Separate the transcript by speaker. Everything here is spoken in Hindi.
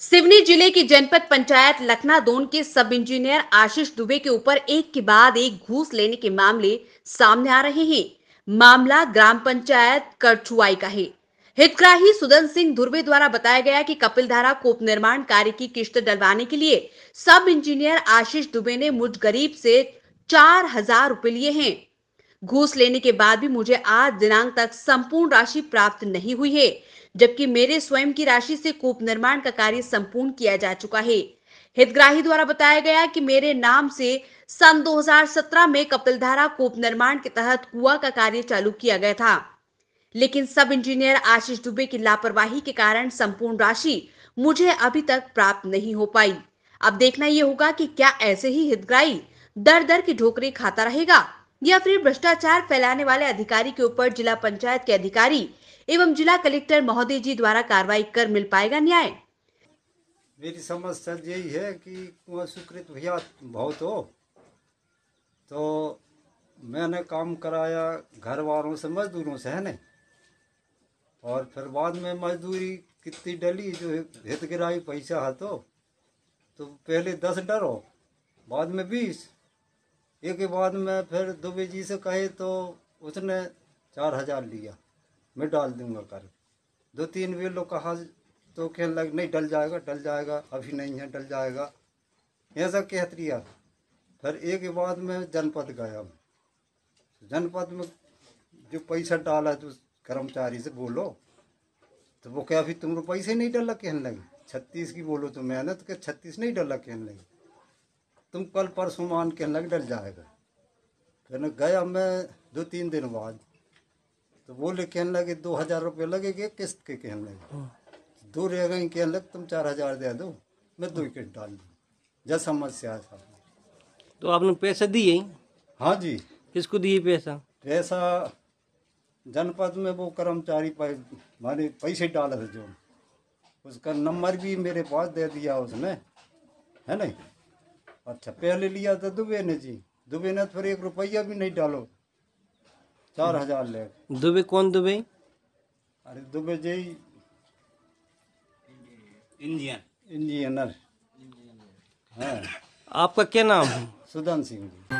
Speaker 1: सिवनी जिले की जनपद पंचायत लखना दोन के सब इंजीनियर आशीष दुबे के ऊपर एक के बाद एक घूस लेने के मामले सामने आ रहे हैं मामला ग्राम पंचायत करछुआई का है हितग्राही सुदन सिंह दुर्वे द्वारा बताया गया कि कपिलधारा कोप निर्माण कार्य की किश्त डलवाने के लिए सब इंजीनियर आशीष दुबे ने मुझ गरीब से चार हजार रूपए लिए हैं घूस लेने के बाद भी मुझे आज दिनांक तक संपूर्ण राशि प्राप्त नहीं हुई है जबकि मेरे स्वयं की राशि से कूप निर्माण का कार्य संपूर्ण किया जा चुका है हितग्राही द्वारा बताया गया कि मेरे नाम से सन 2017 में कपिलधारा कूप निर्माण के तहत कुआ का कार्य चालू किया गया था लेकिन सब इंजीनियर आशीष दुबे की लापरवाही के कारण संपूर्ण राशि मुझे अभी तक प्राप्त नहीं हो पाई अब देखना यह होगा कि क्या ऐसे ही हितग्राही दर दर की ढोकरी खाता रहेगा या फिर भ्रष्टाचार फैलाने वाले अधिकारी के ऊपर जिला पंचायत के अधिकारी एवं जिला कलेक्टर महोदय जी द्वारा कार्रवाई कर मिल पाएगा न्याय
Speaker 2: मेरी समझ सर यही है कि सुकृत भैया बहुत हो तो मैंने काम कराया घर वालों से मजदूरों से है नहीं और फिर बाद में मजदूरी कितनी डली जो हित गिराई पैसा है तो, तो पहले दस डरो बाद में बीस एक बाद में फिर दुबे जी से कहे तो उसने चार हजार लिया मैं डाल दूंगा कर दो तीन भी लोग कहा तो कहने लगे नहीं डल जाएगा डल जाएगा अभी नहीं है डल जाएगा ऐसा कहत रिया फिर एक बाद में जनपद गया जनपद में जो पैसा डाला तो कर्मचारी से बोलो तो वो क्या अभी तुम पैसे नहीं डल कहने लगे छत्तीस की बोलो तो मेहनत तो क्या छत्तीस नहीं डल कहने लगे तुम कल परसों मान के लग डर जाएगा कहने गया मैं दो तीन दिन बाद तो बोले कहने लगे दो हज़ार रुपये लगेगे किस्त के कहने लगे हाँ। दो रह गए कहने लगे तुम चार हज़ार दे दो मैं दो किट डाल दूँ जैसा समस्या तो आपने पैसे दिए हाँ जी किसको दिए पैसा पैसा जनपद में वो कर्मचारी माने पैसे डाल रहे जो उसका नंबर भी मेरे पास दे दिया उसने है नहीं अच्छा पहले लिया था दुबे ने जी दुबे ने तो फिर एक रुपया भी नहीं डालो चार हजार ले दुबे कौन दुबे अरे दुबे जी इंडियन इंजीनियर हाँ आपका क्या नाम है सुदान सिंह जी